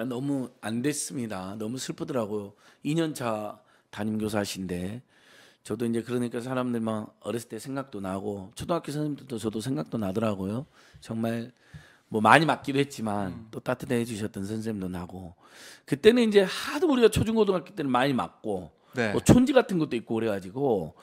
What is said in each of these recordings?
나 너무 안 됐습니다. 너무 슬프더라고요. 2년 차 담임 교사신데 저도 이제 그러니까 사람들 막 어렸을 때 생각도 나고 초등학교 선생님들도 저도 생각도 나더라고요. 정말 뭐 많이 맞기도 했지만 음. 또 따뜻해 주셨던 선생님도 나고 그때는 이제 하도 우리가 초중고등학교 때는 많이 맞고 네. 뭐 촌지 같은 것도 있고 그래가지고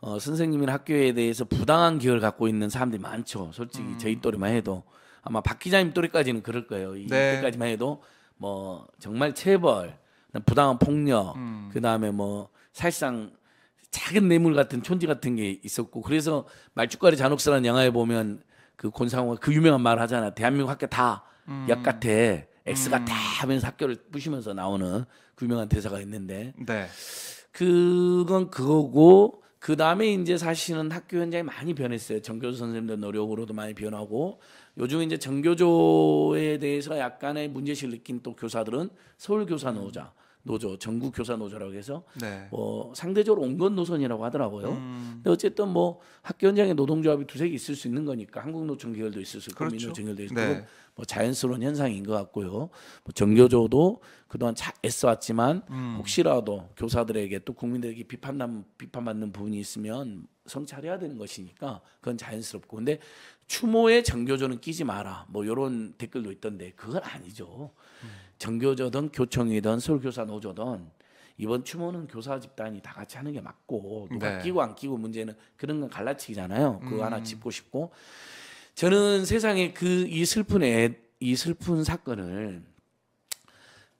어, 선생님이나 학교에 대해서 부당한 기여를 갖고 있는 사람들이 많죠. 솔직히 음. 저희 또래만 해도 아마 박 기자님 또래까지는 그럴 거예요. 네. 이때까지만 해도 뭐 정말 체벌, 부당한 폭력, 음. 그 다음에 뭐 사실상 작은 뇌물 같은 촌지 같은 게 있었고 그래서 말죽거리 잔혹사라는 영화에 보면 그 권상우가 그 유명한 말을 하잖아. 대한민국 학교 다 음. 약같아. X가 음. 다 하면서 학교를 부시면서 나오는 그 유명한 대사가 있는데 네. 그건 그거고 그 다음에 이제 사실은 학교 현장이 많이 변했어요. 정교수 선생님들 노력으로도 많이 변하고 요즘 이제 정교조에 대해서 약간의 문제시를 느낀 또 교사들은 서울 교사 노자 노조 전국 교사 노조라고 해서 네. 뭐 상대적으로 온건 노선이라고 하더라고요. 음. 근데 어쨌든 뭐 학교 현장에 노동조합이 두세 개 있을 수 있는 거니까 한국노총 계열도 있을 수 있고 그렇죠. 민노총 계열도 있고 네. 뭐 자연스러운 현상인 것 같고요. 뭐 정교조도 그동안 잘 애써왔지만 음. 혹시라도 교사들에게 또 국민들에게 비판 비판받는 부분이 있으면 성찰해야 되는 것이니까 그건 자연스럽고 근데 추모에 정교조는 끼지 마라 뭐 이런 댓글도 있던데 그건 아니죠 음. 정교조든 교청이든 서울교사 노조든 이번 추모는 교사 집단이 다 같이 하는 게 맞고 누가 네. 끼고 안 끼고 문제는 그런 건 갈라치기잖아요 그거 음. 하나 짚고 싶고 저는 세상에 그 이 슬픈 애, 이 슬픈 사건을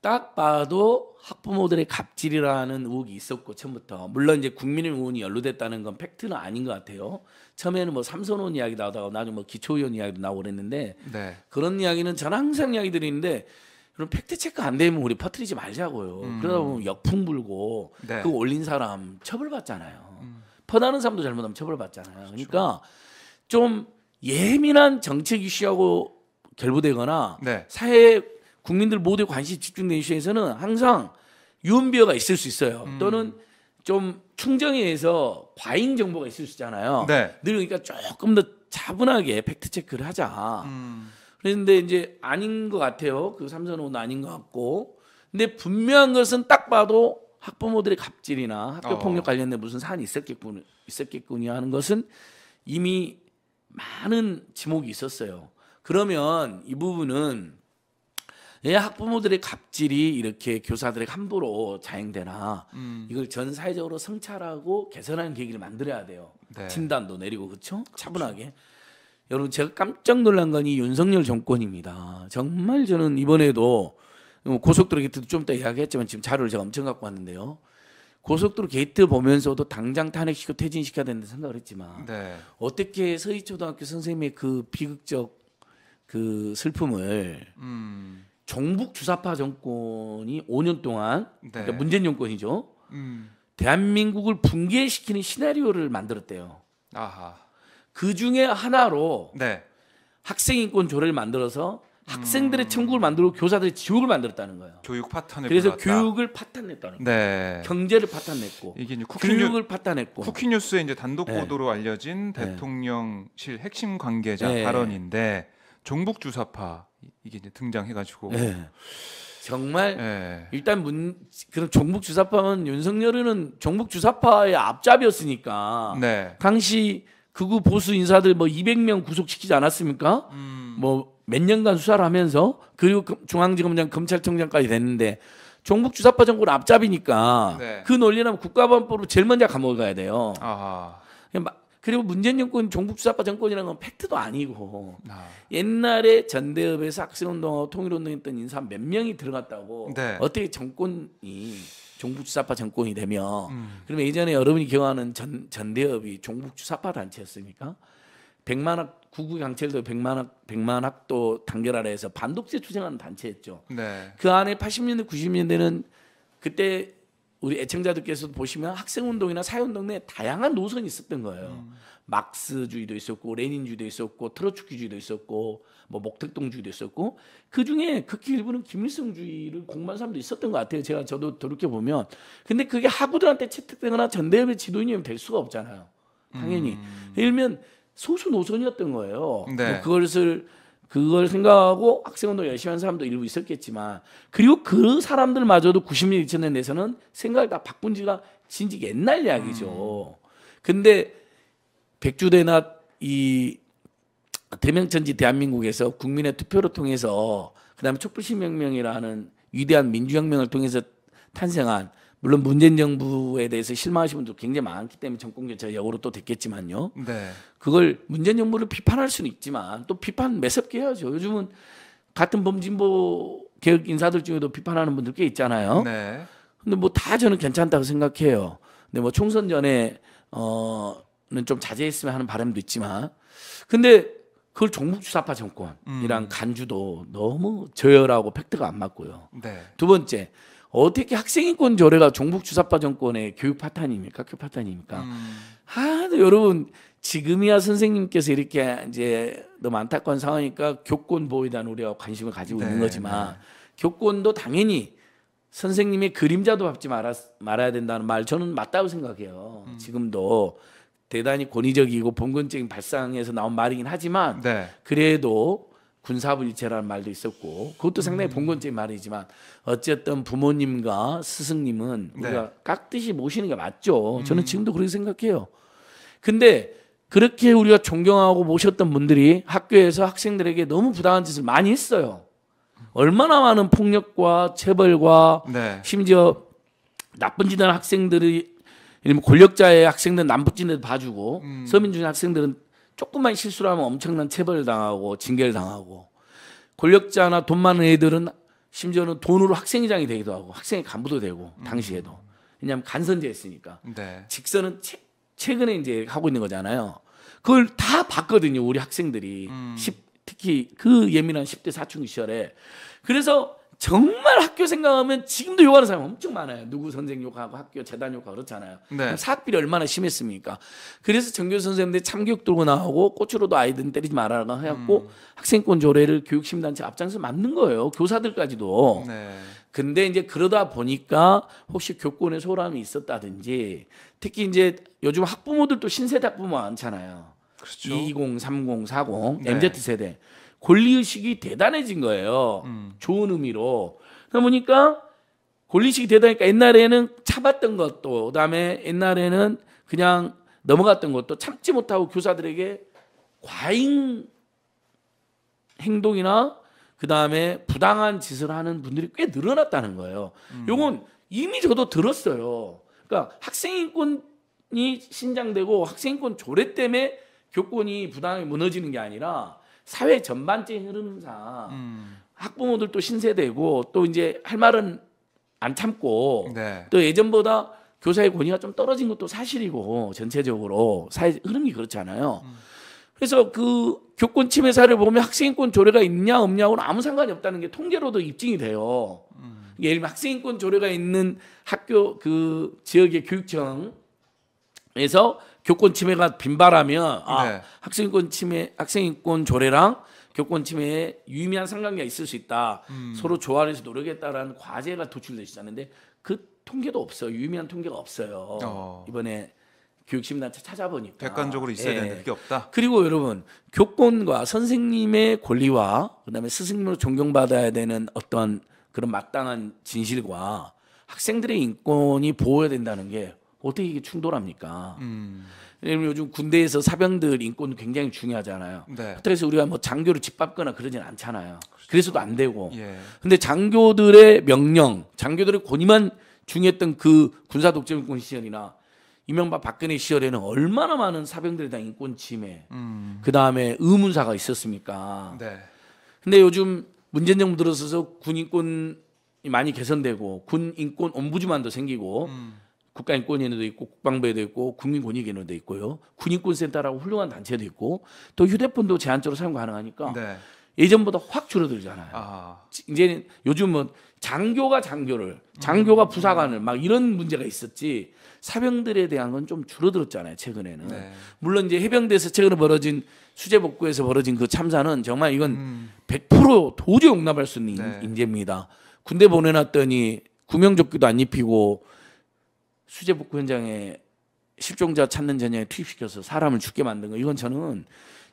딱 봐도 학부모들의 갑질이라는 의혹이 있었고 처음부터 물론 이제 국민의 의원이 연루됐다는 건 팩트는 아닌 것 같아요. 처음에는 뭐 삼선의원 이야기 나오다가 나중에 뭐 기초의원 이야기도 나오고 그랬는데 네. 그런 이야기는 저는 항상 이야기 드리는데 그럼 팩트 체크 안 되면 우리 퍼뜨리지 말자고요. 음. 그러다 보면 역풍 불고 네. 그 올린 사람 처벌받잖아요. 음. 퍼나는 사람도 잘못하면 처벌받잖아요. 그렇죠. 그러니까좀 예민한 정책 이슈하고 결부되거나 네. 사회 국민들 모두의 관심이 집중된 이슈에서는 항상 유언비어가 있을 수 있어요. 음. 또는 좀 충정에 의해서 과잉 정보가 있을 수 있잖아요. 네. 늘 그러니까 조금 더 차분하게 팩트 체크를 하자. 음. 그런데 이제 아닌 것 같아요. 그 삼선호는 아닌 것 같고. 근데 분명한 것은 딱 봐도 학부모들의 갑질이나 학교 어. 폭력 관련된 무슨 사안이 있었겠군 있었겠군요 하는 것은 이미 많은 지목이 있었어요. 그러면 이 부분은 왜 학부모들의 갑질이 이렇게 교사들의 함부로 자행되나 음. 이걸 전 사회적으로 성찰하고 개선하는 계기를 만들어야 돼요. 네. 진단도 내리고 그렇죠? 차분하게. 여러분 제가 깜짝 놀란 건 이 윤석열 정권입니다. 정말 저는 이번에도 뭐 고속도로 게이트도 좀 이따 이야기했지만 지금 자료를 제가 엄청 갖고 왔는데요. 고속도로 게이트 보면서도 당장 탄핵시켜 퇴진시켜야 된다 생각을 했지만 네. 어떻게 서희초등학교 선생님의 그 비극적 그 슬픔을 음. 종북 주사파 정권이 5년 동안 네. 그러니까 문재인 정권이죠. 음. 대한민국을 붕괴시키는 시나리오를 만들었대요. 아하. 그 중에 하나로 네. 학생 인권 조례를 만들어서 음. 학생들의 음. 천국을 만들고 교사들의 지옥을 만들었다는 거예요. 교육 파탄을 그래서 불렀다. 교육을 파탄냈다는 거예요. 네. 경제를 파탄냈고 이게 이제 쿠킹 교육을 뉴, 파탄냈고 쿠키 뉴스의 이제 단독 네. 보도로 네. 알려진 대통령실 핵심 관계자 네. 발언인데 종북 주사파 이게 이제 등장해가지고 네. 정말 네. 일단 문 그럼 종북 주사파는 윤석열은 종북 주사파의 앞잡이였으니까 네. 당시 극우 보수 인사들 뭐 200명 구속시키지 않았습니까? 음. 뭐 몇 년간 수사를 하면서 그리고 중앙지검장 검찰총장까지 됐는데 종북 주사파 정권 앞잡이니까 네. 그 논리라면 국가보안법으로 제일 먼저 감옥 가야 돼요. 아하. 그리고 문재인 정권 종북수사파 정권이라는 건 팩트도 아니고 아. 옛날에 전대협에서 학생운동하고 통일운동했던 인사 몇 명이 들어갔다고 네. 어떻게 정권이 종북주사파 정권이 되며 음. 그러면 예전에 여러분이 기억하는 전, 전대협이 종북주사파 단체였습니까? 백만학 구구 강철도 백만학 백만학도 단결 아래에서 반독재 투쟁하는 단체였죠. 네. 그 안에 80년대 90년대는 그때 우리 애청자들께서도 보시면 학생운동이나 사회운동 내 다양한 노선이 있었던 거예요. 음. 막스주의도 있었고 레닌주의도 있었고 트로츠키주의도 있었고 뭐 목택동주의도 있었고 그 중에 극히 일부는 김일성주의를 공부한 사람도 있었던 것 같아요. 제가 저도 더럽게 보면 근데 그게 학우들한테 채택되거나 전대협의 지도인이 될 수가 없잖아요. 당연히 음. 예를 들면 소수 노선이었던 거예요. 뭐 네. 그것을 그걸 생각하고 학생운동 열심히 한 사람도 일부 있었겠지만 그리고 그 사람들마저도 90년 2000년 내서는 에 생각을 다 바꾼 지가 진지 옛날 이야기죠. 음. 근데 백주대나 이 대명천지 대한민국에서 국민의 투표를 통해서 그다음에 촛불 시명명이라는 위대한 민주혁명을 통해서 탄생한 물론 문재인 정부에 대해서 실망하신 분들 굉장히 많기 때문에 정권 교체가 역으로 또 됐겠지만요. 네. 그걸 문재인 정부를 비판할 수는 있지만 또 비판 매섭게 해야죠. 요즘은 같은 범진보 개혁 인사들 중에도 비판하는 분들 꽤 있잖아요. 네. 근데 뭐 다 저는 괜찮다고 생각해요. 근데 뭐 총선 전에 어는 좀 자제했으면 하는 바람도 있지만 근데 그걸 종북주사파 정권이랑 음. 간주도 너무 저열하고 팩트가 안 맞고요. 네. 두 번째 어떻게 학생인권 조례가 종북 주사파 정권의 교육 파탄입니까? 학교 파탄입니까? 음. 아, 여러분 지금이야 선생님께서 이렇게 이제 너무 안타까운 상황이니까 교권 보호에 대한 우리가 관심을 가지고 네, 있는 거지만 네. 교권도 당연히 선생님의 그림자도 밟지 말아, 말아야 된다는 말 저는 맞다고 생각해요. 음. 지금도 대단히 권위적이고 봉건적인 발상에서 나온 말이긴 하지만 네. 그래도 군사부일체라는 말도 있었고 그것도 상당히 음. 봉건적인 말이지만 어쨌든 부모님과 스승님은 네. 우리가 깍듯이 모시는 게 맞죠. 저는 음. 지금도 그렇게 생각해요. 근데 그렇게 우리가 존경하고 모셨던 분들이 학교에서 학생들에게 너무 부당한 짓을 많이 했어요. 얼마나 많은 폭력과 체벌과 네. 심지어 나쁜 짓을 학생들이 예를 권력자의 학생들남북진에도 봐주고 음. 서민중의 학생들은 조금만 실수를 하면 엄청난 체벌 당하고 징계를 당하고 권력자나 돈 많은 애들은 심지어는 돈으로 학생회장이 되기도 하고 학생회 간부도 되고 음. 당시에도 왜냐하면 간선제 했으니까 네. 직선은 채, 최근에 이제 하고 있는 거잖아요. 그걸 다 봤거든요 우리 학생들이 음. 10, 특히 그 예민한 10대 사춘기 시절에 그래서 정말 학교 생각하면 지금도 욕하는 사람 엄청 많아요. 누구 선생 욕하고 학교 재단 욕하고 그렇잖아요. 네. 사학비를 얼마나 심했습니까? 그래서 정교 선생님들 참교육 들고 나오고 꽃으로도 아이들 때리지 말아라 해갖고 음. 학생권 조례를 교육심단체 앞장서 만든 거예요. 교사들까지도. 네. 근데 이제 그러다 보니까 혹시 교권에소 r a 이 있었다든지 특히 이제 요즘 학부모들도 신세대 학부모 많잖아요. 그렇죠. 20, 30, 40, 네. MZ 세대. 권리의식이 대단해진 거예요. 음. 좋은 의미로. 그러다 보니까 권리의식이 대단하니까 옛날에는 참았던 것도, 그 다음에 옛날에는 그냥 넘어갔던 것도 참지 못하고 교사들에게 과잉 행동이나 그 다음에 부당한 짓을 하는 분들이 꽤 늘어났다는 거예요. 음. 요건 이미 저도 들었어요. 그러니까 학생인권이 신장되고 학생인권 조례 때문에 교권이 부당하게 무너지는 게 아니라 사회 전반적인 흐름상 음. 학부모들도 신세대고 또 이제 할 말은 안 참고 네. 또 예전보다 교사의 권위가 좀 떨어진 것도 사실이고 전체적으로 사회 흐름이 그렇잖아요. 음. 그래서 그 교권 침해 사를 보면 학생인권 조례가 있냐 없냐고는 아무 상관이 없다는 게 통계로도 입증이 돼요. 음. 예를 들면 학생인권 조례가 있는 학교 그 지역의 교육청에서 교권 침해가 빈발하면 아, 네. 학생권 침해 학생인권 조례랑 교권 침해에 유의미한 상관계가 있을 수 있다. 음. 서로 조화해서 노력했다라는 과제가 도출되시잖는데 그 통계도 없어요. 유의미한 통계가 없어요. 어. 이번에 교육심단체 찾아보니까 객관적으로 있어야 예. 되는 게 없다. 그리고 여러분 교권과 선생님의 권리와 그다음에 스승님으로 존경받아야 되는 어떤 그런 마땅한 진실과 학생들의 인권이 보호해야 된다는 게 어떻게 이게 충돌합니까? 음. 왜냐면 요즘 군대에서 사병들 인권 굉장히 중요하잖아요. 네. 그래서 우리가 뭐 장교를 짓밟거나 그러진 않잖아요. 그렇죠. 그래서도 안 되고. 예. 근데 장교들의 명령, 장교들의 권위만 중요했던 그 군사 독재인권 시절이나 이명박 박근혜 시절에는 얼마나 많은 사병들에 대한 인권 침해, 음. 그 다음에 의문사가 있었습니까? 네. 근데 요즘 문재인 정부 들어서서 군 인권이 많이 개선되고 군 인권 옴부즈만도 생기고. 음. 국가인권위원회도 있고 국방부에도 있고 국민권익위원회도 있고요. 군인권센터라고 훌륭한 단체도 있고 또 휴대폰도 제한적으로 사용 가능하니까 네. 예전보다 확 줄어들잖아요. 아. 이제는 요즘은 장교가 장교를 장교가 음. 부사관을 막 이런 문제가 있었지 사병들에 대한 건 좀 줄어들었잖아요 최근에는 네. 물론 이제 해병대에서 최근에 벌어진 수제복구에서 벌어진 그 참사는 정말 이건 음. 100% 도저히 용납할 수 있는 네. 인재입니다 군대 보내놨더니 구명조끼도 안 입히고 수제복구 현장에 실종자 찾는 전형에 투입시켜서 사람을 죽게 만든 거 이건 저는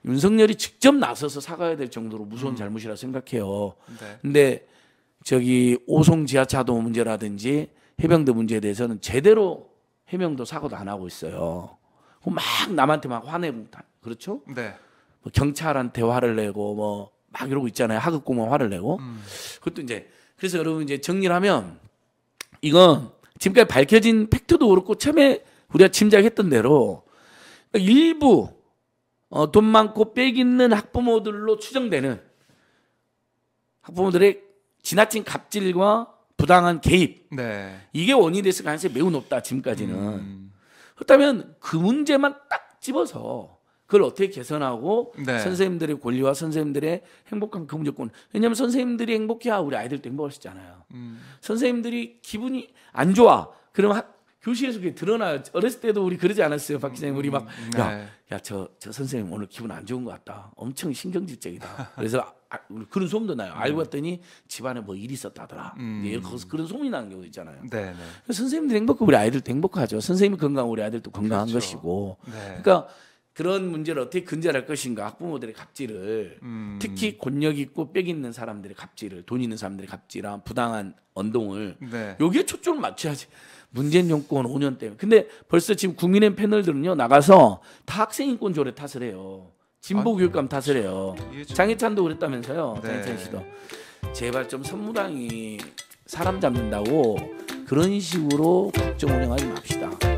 윤석열이 직접 나서서 사과해야 될 정도로 무서운 음. 잘못이라 생각해요. 네. 근데 저기 오송 지하차도 문제라든지 해병대 문제에 대해서는 제대로 해명도 사고도안 하고 있어요. 막 남한테 막 화내고 그렇죠? 네. 뭐 경찰한테 화를 내고 뭐 막 이러고 있잖아요. 하급 공무원 화를 내고. 음. 그것도 이제 그래서 여러분 이제 정리하면 이건 지금까지 밝혀진 팩트도 그렇고 처음에 우리가 짐작했던 대로 그러니까 일부 어, 돈 많고 빽 있는 학부모들로 추정되는 학부모들의 지나친 갑질과 부당한 개입 네. 이게 원인이 됐을 가능성이 매우 높다 지금까지는 음. 그렇다면 그 문제만 딱 집어서 그걸 어떻게 개선하고 네. 선생님들의 권리와 선생님들의 행복한 근무권 그 왜냐하면 선생님들이 행복해야 우리 아이들도 행복할 수 있잖아요 음. 선생님들이 기분이 안 좋아 그러면 교실에서 그게 드러나요 어렸을 때도 우리 그러지 않았어요 박 기자님 우리 막야 야저저 음, 네. 저 선생님 오늘 기분 안 좋은 것 같다 엄청 신경질적이다 그래서 아, 아, 우리 그런 소문도 나요 알고 봤더니 집안에 뭐 일이 있었다더라 음. 예, 거기서 그런 소문이 나는 경우도 있잖아요 네, 네. 선생님들 행복하고 우리 아이들도 행복하죠 선생님이 건강 우리 아이들도 건강한 그렇죠. 것이고 네. 그러니까 그런 문제를 어떻게 근절할 것인가 학부모들의 갑질을 음. 특히 권력 있고 빽 있는 사람들의 갑질을 돈 있는 사람들의 갑질한 부당한 언동을 네. 여기에 초점을 맞춰야지 문재인 정권 5년 때문에 근데 벌써 지금 국민의 패널들은요 나가서 다 학생 인권 조례 탓을 해요 진보 아, 네. 교육감 탓을 해요 장해찬도 그랬다면서요 네. 장해찬 씨도 제발 좀 선무당이 사람 잡는다고 그런 식으로 국정 운영하지 맙시다.